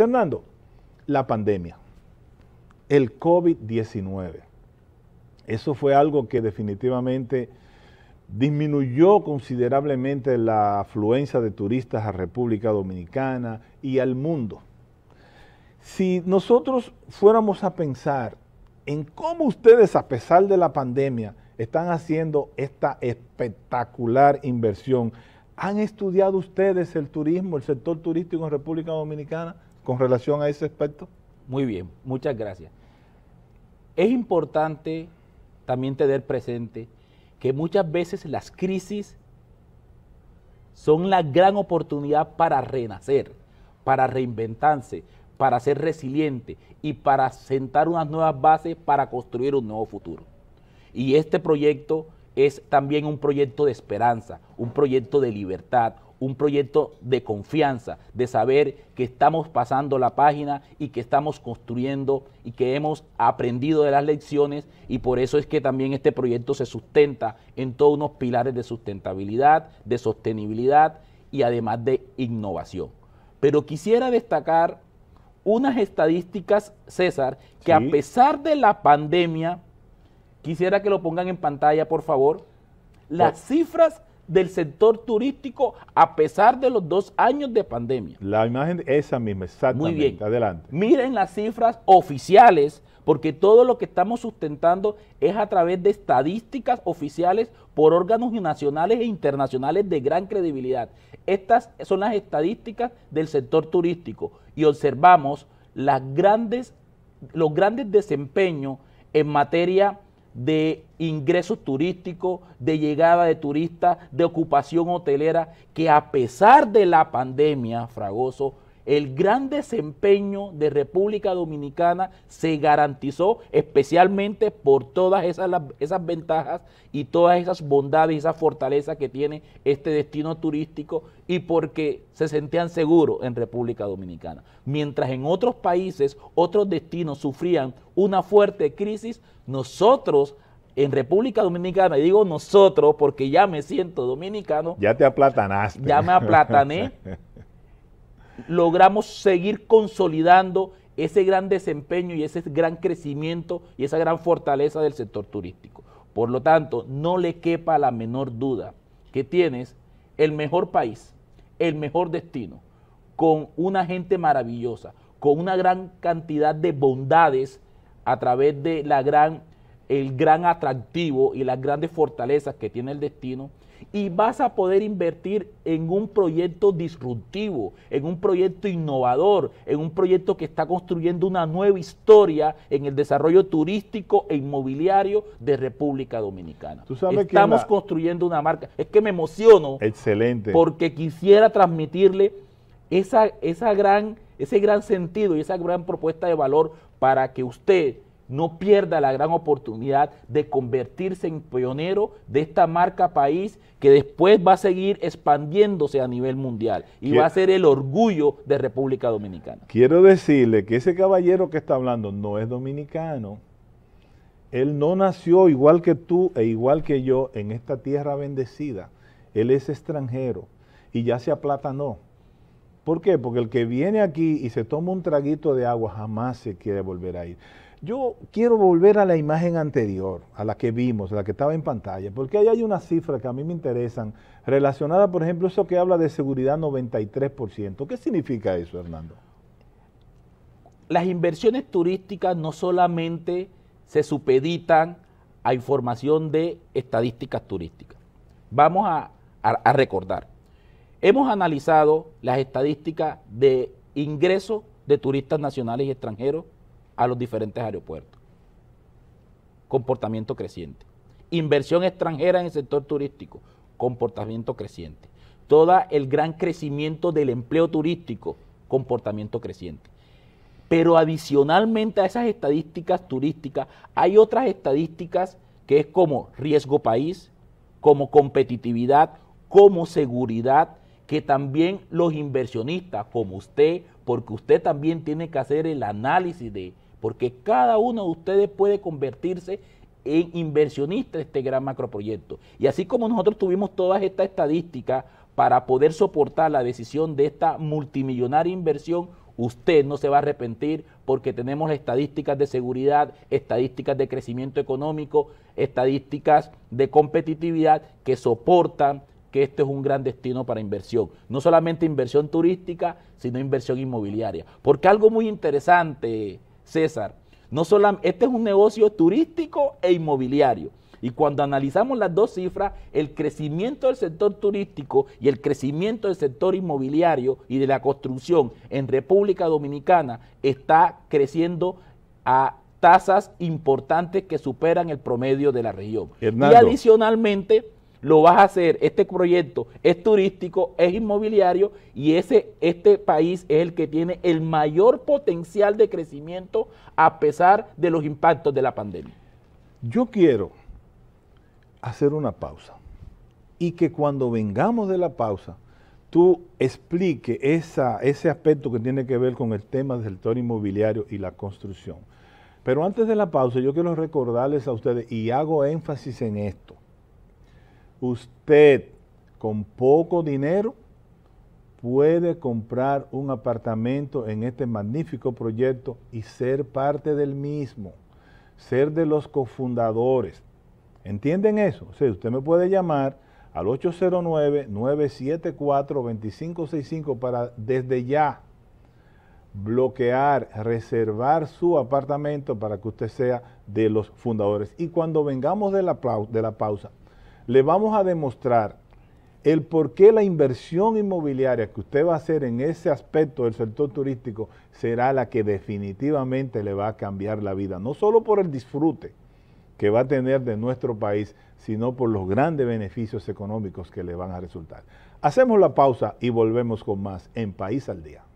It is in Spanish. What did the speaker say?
Fernando, la pandemia, el COVID-19, eso fue algo que definitivamente disminuyó considerablemente la afluencia de turistas a República Dominicana y al mundo. Si nosotros fuéramos a pensar en cómo ustedes, a pesar de la pandemia, están haciendo esta espectacular inversión, ¿han estudiado ustedes el turismo, el sector turístico en República Dominicana? con relación a ese aspecto? Muy bien, muchas gracias. Es importante también tener presente que muchas veces las crisis son la gran oportunidad para renacer, para reinventarse, para ser resiliente y para sentar unas nuevas bases para construir un nuevo futuro. Y este proyecto es también un proyecto de esperanza, un proyecto de libertad, un proyecto de confianza, de saber que estamos pasando la página y que estamos construyendo y que hemos aprendido de las lecciones y por eso es que también este proyecto se sustenta en todos unos pilares de sustentabilidad, de sostenibilidad y además de innovación. Pero quisiera destacar unas estadísticas, César, que a pesar de la pandemia, quisiera que lo pongan en pantalla, por favor, las oh. cifras del sector turístico a pesar de los dos años de pandemia. La imagen es esa misma, exactamente. Muy bien. Adelante. Miren las cifras oficiales, porque todo lo que estamos sustentando es a través de estadísticas oficiales por órganos nacionales e internacionales de gran credibilidad. Estas son las estadísticas del sector turístico y observamos los grandes desempeños en materia de ingresos turísticos, de llegada de turistas, de ocupación hotelera, que a pesar de la pandemia, Fragoso, el gran desempeño de República Dominicana se garantizó especialmente por todas esas, esas ventajas y todas esas bondades y esas fortalezas que tiene este destino turístico y porque se sentían seguros en República Dominicana. Mientras en otros países, otros destinos sufrían una fuerte crisis, nosotros en República Dominicana, y digo nosotros porque ya me siento dominicano. Ya te aplatanaste. Ya me aplatané. logramos seguir consolidando ese gran desempeño y ese gran crecimiento y esa gran fortaleza del sector turístico. Por lo tanto, no le quepa la menor duda que tienes el mejor país, el mejor destino, con una gente maravillosa, con una gran cantidad de bondades a través de la gran el gran atractivo y las grandes fortalezas que tiene el destino y vas a poder invertir en un proyecto disruptivo, en un proyecto innovador, en un proyecto que está construyendo una nueva historia en el desarrollo turístico e inmobiliario de República Dominicana. ¿Tú sabes Estamos construyendo una marca. Es que me emociono. Excelente. Porque quisiera transmitirle esa, esa gran, ese gran sentido y esa gran propuesta de valor para que usted no pierda la gran oportunidad de convertirse en pionero de esta marca país que después va a seguir expandiéndose a nivel mundial y va a ser el orgullo de República Dominicana. Quiero decirle que ese caballero que está hablando no es dominicano. Él no nació igual que tú e igual que yo en esta tierra bendecida. Él es extranjero y ya se aplatanó. ¿Por qué? Porque el que viene aquí y se toma un traguito de agua jamás se quiere volver a ir. Yo quiero volver a la imagen anterior, a la que vimos, a la que estaba en pantalla, porque ahí hay una cifra que a mí me interesan, relacionada, por ejemplo, eso que habla de seguridad 93%. ¿Qué significa eso, Hernando? Las inversiones turísticas no solamente se supeditan a información de estadísticas turísticas. Vamos a, a recordar. Hemos analizado las estadísticas de ingresos de turistas nacionales y extranjeros a los diferentes aeropuertos. Comportamiento creciente. Inversión extranjera en el sector turístico. Comportamiento creciente. Todo el gran crecimiento del empleo turístico. Comportamiento creciente. Pero adicionalmente a esas estadísticas turísticas, hay otras estadísticas que es como riesgo país, como competitividad, como seguridad, que también los inversionistas como usted, porque usted también tiene que hacer el análisis de porque cada uno de ustedes puede convertirse en inversionista de este gran macroproyecto. Y así como nosotros tuvimos todas estas estadísticas para poder soportar la decisión de esta multimillonaria inversión, usted no se va a arrepentir porque tenemos estadísticas de seguridad, estadísticas de crecimiento económico, estadísticas de competitividad que soportan que este es un gran destino para inversión. No solamente inversión turística, sino inversión inmobiliaria. Porque algo muy interesante, César. No este es un negocio turístico e inmobiliario. Y cuando analizamos las dos cifras, el crecimiento del sector turístico y el crecimiento del sector inmobiliario y de la construcción en República Dominicana está creciendo a tasas importantes que superan el promedio de la región. Y adicionalmente, lo vas a hacer, este proyecto es turístico, es inmobiliario y ese, este país es el que tiene el mayor potencial de crecimiento a pesar de los impactos de la pandemia. Yo quiero hacer una pausa y que cuando vengamos de la pausa, tú explique esa, ese aspecto que tiene que ver con el tema del sector inmobiliario y la construcción. Pero antes de la pausa, yo quiero recordarles a ustedes, y hago énfasis en esto, usted con poco dinero puede comprar un apartamento en este magnífico proyecto y ser parte del mismo, ser de los cofundadores. ¿Entienden eso? O usted me puede llamar al 809-974-2565 para desde ya bloquear, reservar su apartamento para que usted sea de los fundadores. Y cuando vengamos de la, de la pausa, le vamos a demostrar el por qué la inversión inmobiliaria que usted va a hacer en ese aspecto del sector turístico será la que definitivamente le va a cambiar la vida, no solo por el disfrute que va a tener de nuestro país, sino por los grandes beneficios económicos que le van a resultar. Hacemos la pausa y volvemos con más en País al Día.